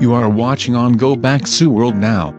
You are watching on Go Back Sue World now.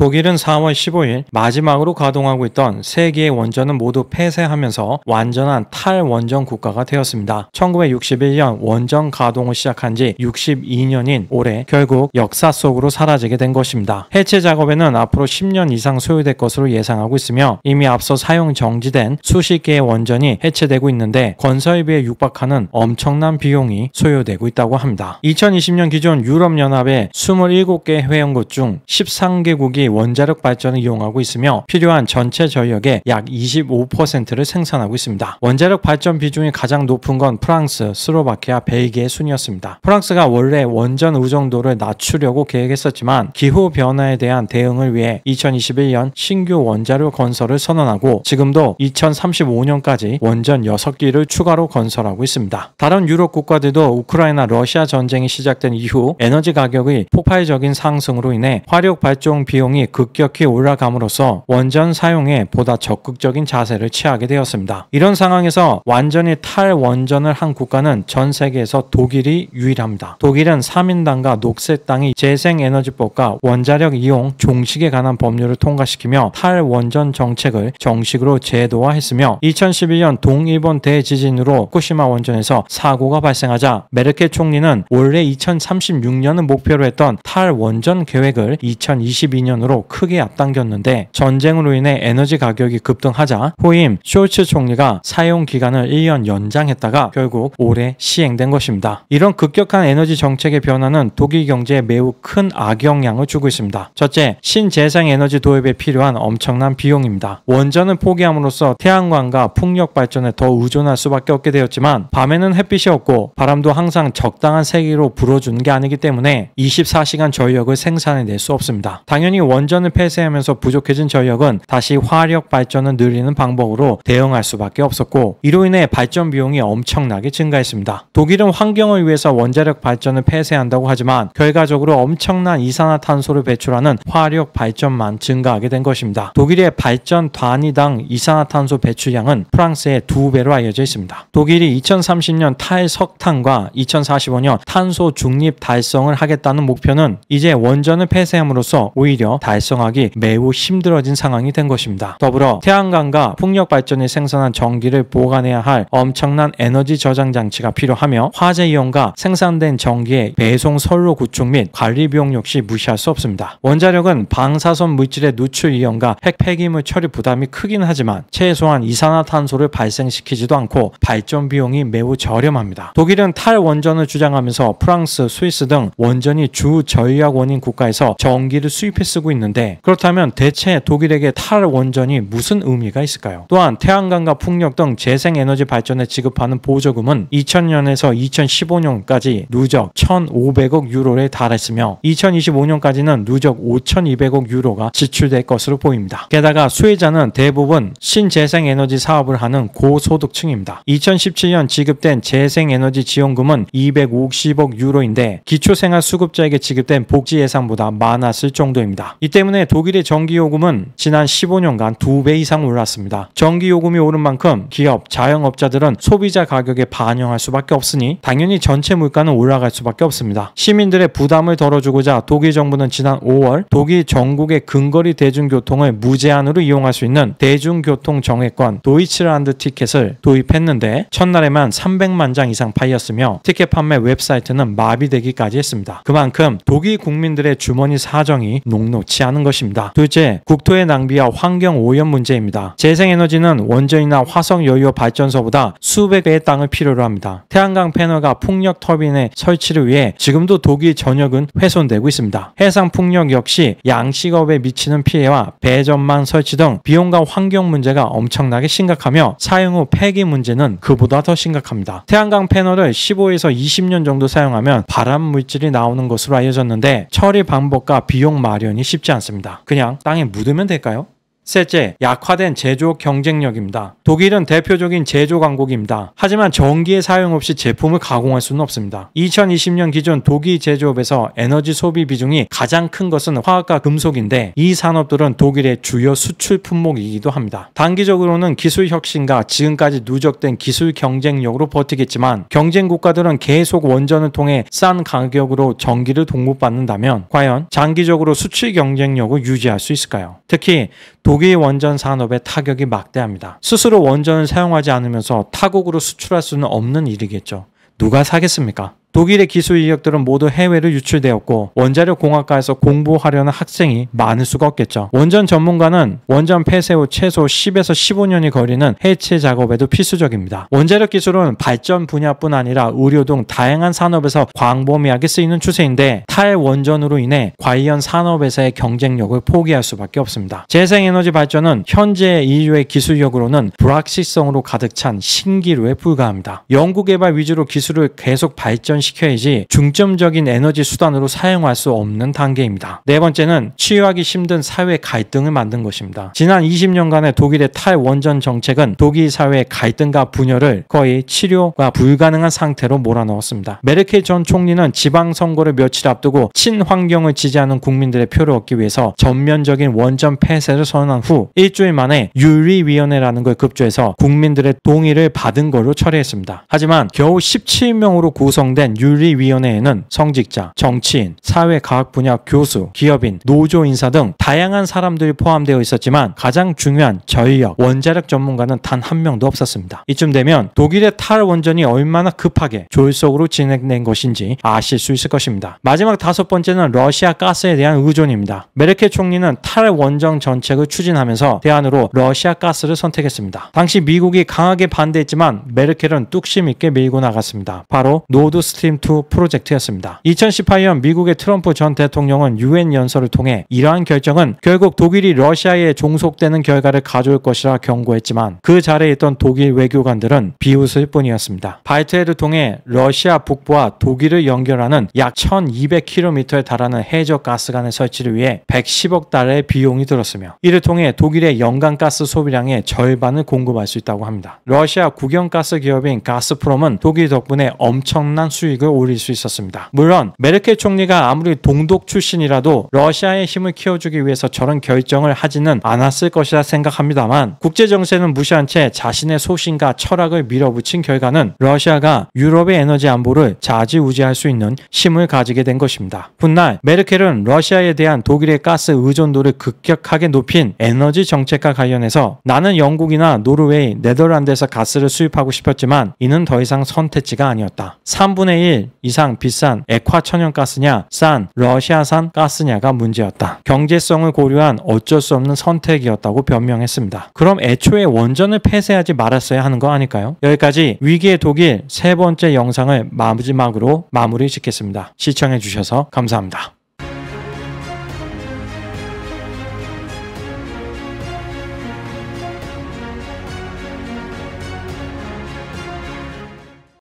독일은 4월 15일 마지막으로 가동하고 있던 세개의 원전은 모두 폐쇄하면서 완전한 탈원전 국가가 되었습니다. 1961년 원전 가동을 시작한 지 62년인 올해 결국 역사 속으로 사라지게 된 것입니다. 해체 작업에는 앞으로 10년 이상 소요될 것으로 예상하고 있으며 이미 앞서 사용 정지된 수십 개의 원전이 해체되고 있는데 건설비에 육박하는 엄청난 비용이 소요되고 있다고 합니다. 2020년 기준 유럽연합의 27개 회원국 중 13개국이 원자력 발전을 이용하고 있으며 필요한 전체 전력의 약 25%를 생산하고 있습니다. 원자력 발전 비중이 가장 높은 건 프랑스, 스로바키아, 벨기에 순이었습니다. 프랑스가 원래 원전 우정도를 낮추려고 계획했었지만 기후 변화에 대한 대응을 위해 2021년 신규 원자력 건설을 선언하고 지금도 2035년까지 원전 6기를 추가로 건설하고 있습니다. 다른 유럽 국가들도 우크라이나 러시아 전쟁이 시작된 이후 에너지 가격의 폭발적인 상승으로 인해 화력 발전 비용 비용이 급격히 올라감으로써 원전 사용에 보다 적극적인 자세를 취하게 되었습니다. 이런 상황에서 완전히 탈원전을 한 국가는 전 세계에서 독일이 유일합니다. 독일은 3인당과 녹색당이 재생에너지법과 원자력 이용 종식에 관한 법률을 통과시키며 탈원전 정책을 정식으로 제도화했으며 2011년 동일본 대지진으로 후쿠시마 원전에서 사고가 발생하자 메르케 총리는 원래 2036년을 목표로 했던 탈원전 계획을 2022년 원으로 크게 앞당겼는데 전쟁으로 인해 에너지 가격이 급등하자 후임 쇼츠 총리가 사용 기간을 1년 연장했다가 결국 올해 시행된 것입니다. 이런 급격한 에너지 정책의 변화는 독일 경제에 매우 큰 악영향을 주고 있습니다. 첫째, 신재생 에너지 도입에 필요한 엄청난 비용입니다. 원전을 포기함으로써 태양광과 풍력 발전에 더 의존할 수밖에 없게 되었지만 밤에는 햇빛이 없고 바람도 항상 적당한 세기로 불어주는 게 아니기 때문에 24시간 전력을 생산해낼 수 없습니다. 당연히 원전을 폐쇄하면서 부족해진 전력은 다시 화력 발전을 늘리는 방법으로 대응할 수밖에 없었고 이로 인해 발전 비용이 엄청나게 증가했습니다. 독일은 환경을 위해서 원자력 발전을 폐쇄한다고 하지만 결과적으로 엄청난 이산화탄소를 배출하는 화력 발전만 증가하게 된 것입니다. 독일의 발전 단위당 이산화탄소 배출량은 프랑스의 두 배로 알려져 있습니다. 독일이 2030년 탈석탄과 2045년 탄소 중립 달성을 하겠다는 목표는 이제 원전을 폐쇄함으로써 오히려 달성하기 매우 힘들어진 상황이 된 것입니다. 더불어 태양광과 풍력 발전이 생산한 전기를 보관해야 할 엄청난 에너지 저장 장치가 필요하며 화재 이용과 생산된 전기의 배송 선로 구축 및 관리 비용 역시 무시할 수 없습니다. 원자력은 방사선 물질의 누출 이용과 핵 폐기물 처리 부담이 크긴 하지만 최소한 이산화탄소를 발생시키지도 않고 발전 비용이 매우 저렴합니다. 독일은 탈원전을 주장하면서 프랑스, 스위스 등 원전이 주 전략 원인 국가에서 전기를 수입해 쓰고 있는데 그렇다면 대체 독일에게 탈원전이 무슨 의미가 있을까요? 또한 태양광과 풍력 등 재생에너지 발전에 지급하는 보조금은 2000년에서 2015년까지 누적 1,500억 유로에 달했으며 2025년까지는 누적 5,200억 유로가 지출될 것으로 보입니다. 게다가 수혜자는 대부분 신재생에너지 사업을 하는 고소득층입니다. 2017년 지급된 재생에너지 지원금은 250억 유로인데 기초생활수급자에게 지급된 복지 예산보다 많았을 정도입니다. 이 때문에 독일의 전기요금은 지난 15년간 2배 이상 올랐습니다. 전기요금이 오른 만큼 기업, 자영업자들은 소비자 가격에 반영할 수밖에 없으니 당연히 전체 물가는 올라갈 수밖에 없습니다. 시민들의 부담을 덜어주고자 독일 정부는 지난 5월 독일 전국의 근거리 대중교통을 무제한으로 이용할 수 있는 대중교통 정액권 도이치란드 티켓을 도입했는데 첫날에만 300만 장 이상 팔렸으며 티켓 판매 웹사이트는 마비되기까지 했습니다. 그만큼 독일 국민들의 주머니 사정이 녹록지 좋지 않은 것입니다. 둘째, 국토의 낭비와 환경 오염 문제입니다. 재생에너지는 원전이나 화석 연료 발전소보다 수백 배의 땅을 필요로 합니다. 태양광 패널과 풍력 터빈의 설치를 위해 지금도 독일 전역은 훼손되고 있습니다. 해상 풍력 역시 양식업에 미치는 피해와 배전망 설치 등 비용과 환경 문제가 엄청나게 심각하며 사용 후 폐기 문제는 그보다 더 심각합니다. 태양광 패널을 15에서 20년 정도 사용하면 발암 물질이 나오는 것으로 알려졌는데 처리 방법과 비용 마련이 쉽 쉽지 않습니다. 그냥 땅에 묻으면 될까요? 셋째, 약화된 제조 경쟁력입니다. 독일은 대표적인 제조 강국입니다. 하지만 전기의 사용 없이 제품을 가공할 수는 없습니다. 2020년 기준 독일 제조업에서 에너지 소비 비중이 가장 큰 것은 화학과 금속인데 이 산업들은 독일의 주요 수출 품목이기도 합니다. 단기적으로는 기술 혁신과 지금까지 누적된 기술 경쟁력으로 버티겠지만 경쟁 국가들은 계속 원전을 통해 싼 가격으로 전기를 동급받는다면 과연 장기적으로 수출 경쟁력을 유지할 수 있을까요? 특히 독일 원전 산업의 타격이 막대합니다. 스스로 원전을 사용하지 않으면서 타국으로 수출할 수는 없는 일이겠죠. 누가 사겠습니까? 독일의 기술 인력들은 모두 해외로 유출되었고 원자력 공학과에서 공부하려는 학생이 많을 수가 없겠죠. 원전 전문가는 원전 폐쇄 후 최소 10에서 15년이 걸리는 해체 작업에도 필수적입니다. 원자력 기술은 발전 분야뿐 아니라 의료 등 다양한 산업에서 광범위하게 쓰이는 추세인데 탈원전으로 인해 관련 산업에서의 경쟁력을 포기할 수밖에 없습니다. 재생에너지 발전은 현재 EU의 기술력으로는 불확실성으로 가득 찬 신기루에 불과합니다. 연구개발 위주로 기술을 계속 발전 발전시켜야지 중점적인 에너지 수단으로 사용할 수 없는 단계입니다. 네 번째는 치유하기 힘든 사회 갈등을 만든 것입니다. 지난 20년간의 독일의 탈원전 정책은 독일 사회의 갈등과 분열을 거의 치료가 불가능한 상태로 몰아넣었습니다. 메르켈 전 총리는 지방선거를 며칠 앞두고 친환경을 지지하는 국민들의 표를 얻기 위해서 전면적인 원전 폐쇄를 선언한 후 일주일 만에 윤리위원회라는 걸 급조해서 국민들의 동의를 받은 걸로 처리했습니다. 하지만 겨우 17명으로 구성된 위한 윤리위원회에는 성직자, 정치인, 사회과학 분야 교수, 기업인, 노조 인사 등 다양한 사람들이 포함되어 있었지만 가장 중요한 저 전력, 원자력 전문가는 단 한 명도 없었습니다. 이쯤 되면 독일의 탈원전이 얼마나 급하게 조율속으로 진행된 것인지 아실 수 있을 것입니다. 마지막 다섯 번째는 러시아 가스에 대한 의존입니다. 메르켈 총리는 탈원전 정책을 추진하면서 대안으로 러시아 가스를 선택했습니다. 당시 미국이 강하게 반대했지만 메르켈은 뚝심 있게 밀고 나갔습니다. 바로 노드 스타 스트림2 프로젝트였습니다. 2018년 미국의 트럼프 전 대통령은 유엔 연설을 통해 이러한 결정은 결국 독일이 러시아에 종속되는 결과를 가져올 것이라 경고했지만 그 자리에 있던 독일 외교관들은 비웃을 뿐이었습니다. 바이트해를 통해 러시아 북부와 독일을 연결하는 약 1200km에 달하는 해적 가스관의 설치를 위해 110억 달러의 비용이 들었으며 이를 통해 독일의 연간 가스 소비량의 절반을 공급할 수 있다고 합니다. 러시아 국영가스 기업인 가스프롬은 독일 덕분에 엄청난 수요 수익을 올릴 수 있었습니다. 물론 메르켈 총리가 아무리 동독 출신이라도 러시아의 힘을 키워주기 위해서 저런 결정을 하지는 않았을 것이라 생각합니다만 국제 정세는 무시한 채 자신의 소신과 철학을 밀어붙인 결과는 러시아가 유럽의 에너지 안보를 자지우지할 수 있는 힘을 가지게 된 것입니다. 훗날 메르켈은 러시아에 대한 독일의 가스 의존도를 급격하게 높인 에너지 정책과 관련해서 나는 영국이나 노르웨이, 네덜란드에서 가스를 수입하고 싶었지만 이는 더 이상 선택지가 아니었다. 3분의 3분의 1 이상 비싼 액화 천연가스냐 싼 러시아산 가스냐가 문제였다. 경제성을 고려한 어쩔 수 없는 선택이었다고 변명했습니다. 그럼 애초에 원전을 폐쇄하지 말았어야 하는 거 아닐까요? 여기까지 위기의 독일 세 번째 영상을 마지막으로 마무리 짓겠습니다. 시청해주셔서 감사합니다.